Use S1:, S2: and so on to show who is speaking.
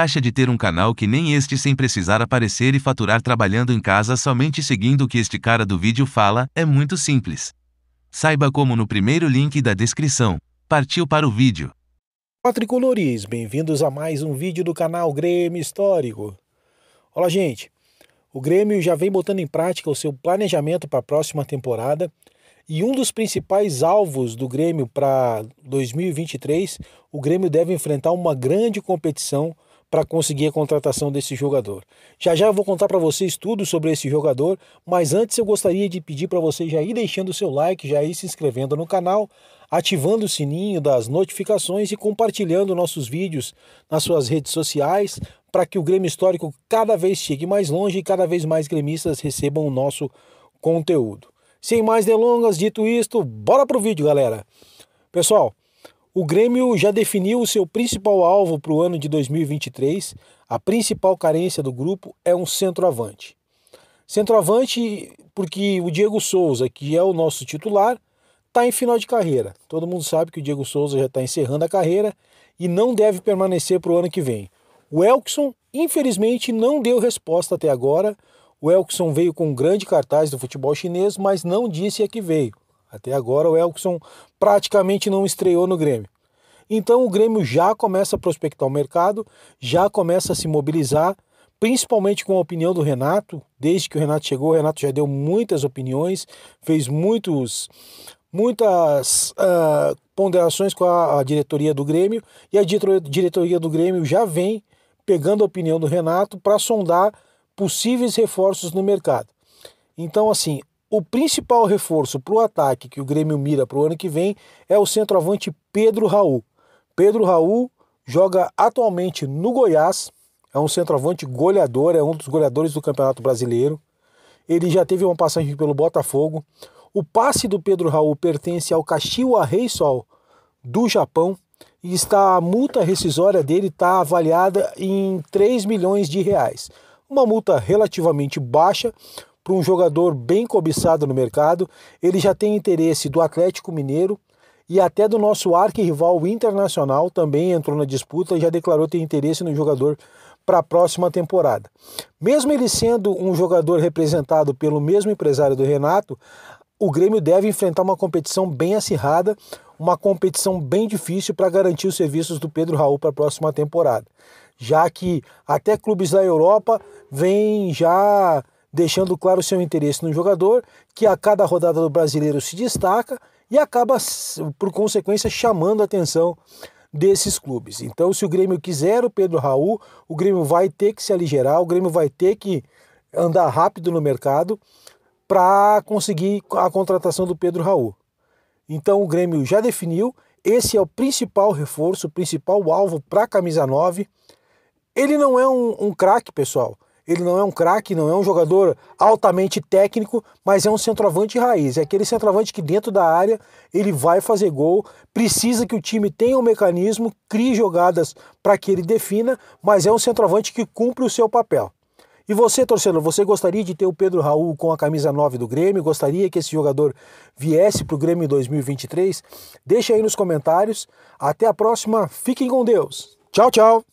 S1: acha de ter um canal que nem este sem precisar aparecer e faturar trabalhando em casa somente seguindo o que este cara do vídeo fala? É muito simples. Saiba como no primeiro link da descrição. Partiu para o vídeo. Patricolores, bem-vindos a mais um vídeo do canal Grêmio Histórico. Olá gente, o Grêmio já vem botando em prática o seu planejamento para a próxima temporada e um dos principais alvos do Grêmio para 2023, o Grêmio deve enfrentar uma grande competição para conseguir a contratação desse jogador. Já já eu vou contar para vocês tudo sobre esse jogador, mas antes eu gostaria de pedir para você já ir deixando o seu like, já ir se inscrevendo no canal, ativando o sininho das notificações e compartilhando nossos vídeos nas suas redes sociais para que o Grêmio Histórico cada vez chegue mais longe e cada vez mais gremistas recebam o nosso conteúdo. Sem mais delongas, dito isto, bora pro vídeo, galera. Pessoal, o Grêmio já definiu o seu principal alvo para o ano de 2023. A principal carência do grupo é um centroavante. Centroavante, porque o Diego Souza, que é o nosso titular, está em final de carreira. Todo mundo sabe que o Diego Souza já está encerrando a carreira e não deve permanecer para o ano que vem. O Elkson, infelizmente, não deu resposta até agora. O Elkson veio com um grande cartaz do futebol chinês, mas não disse a que veio. Até agora o Elkson praticamente não estreou no Grêmio. Então o Grêmio já começa a prospectar o mercado, já começa a se mobilizar, principalmente com a opinião do Renato. Desde que o Renato chegou, o Renato já deu muitas opiniões, fez muitos, muitas uh, ponderações com a, a diretoria do Grêmio e a diretoria do Grêmio já vem pegando a opinião do Renato para sondar possíveis reforços no mercado. Então, assim, o principal reforço para o ataque que o Grêmio mira para o ano que vem é o centroavante Pedro Raul. Pedro Raul joga atualmente no Goiás, é um centroavante goleador, é um dos goleadores do Campeonato Brasileiro. Ele já teve uma passagem pelo Botafogo. O passe do Pedro Raul pertence ao Kashiwa Reysol do Japão e está a multa rescisória dele está avaliada em 3 milhões de reais. Uma multa relativamente baixa, para um jogador bem cobiçado no mercado, ele já tem interesse do Atlético Mineiro e até do nosso arquirrival internacional também entrou na disputa e já declarou ter interesse no jogador para a próxima temporada. Mesmo ele sendo um jogador representado pelo mesmo empresário do Renato, o Grêmio deve enfrentar uma competição bem acirrada, uma competição bem difícil para garantir os serviços do Pedro Raul para a próxima temporada, já que até clubes da Europa vêm já deixando claro seu interesse no jogador, que a cada rodada do brasileiro se destaca e acaba, por consequência, chamando a atenção desses clubes. Então, se o Grêmio quiser o Pedro Raul, o Grêmio vai ter que se aligerar, o Grêmio vai ter que andar rápido no mercado para conseguir a contratação do Pedro Raul. Então, o Grêmio já definiu, esse é o principal reforço, o principal alvo para a camisa 9. Ele não é um, um craque, pessoal. Ele não é um craque, não é um jogador altamente técnico, mas é um centroavante raiz. É aquele centroavante que dentro da área ele vai fazer gol, precisa que o time tenha um mecanismo, crie jogadas para que ele defina, mas é um centroavante que cumpre o seu papel. E você, torcedor, você gostaria de ter o Pedro Raul com a camisa 9 do Grêmio? Gostaria que esse jogador viesse para o Grêmio em 2023? Deixa aí nos comentários. Até a próxima. Fiquem com Deus. Tchau, tchau.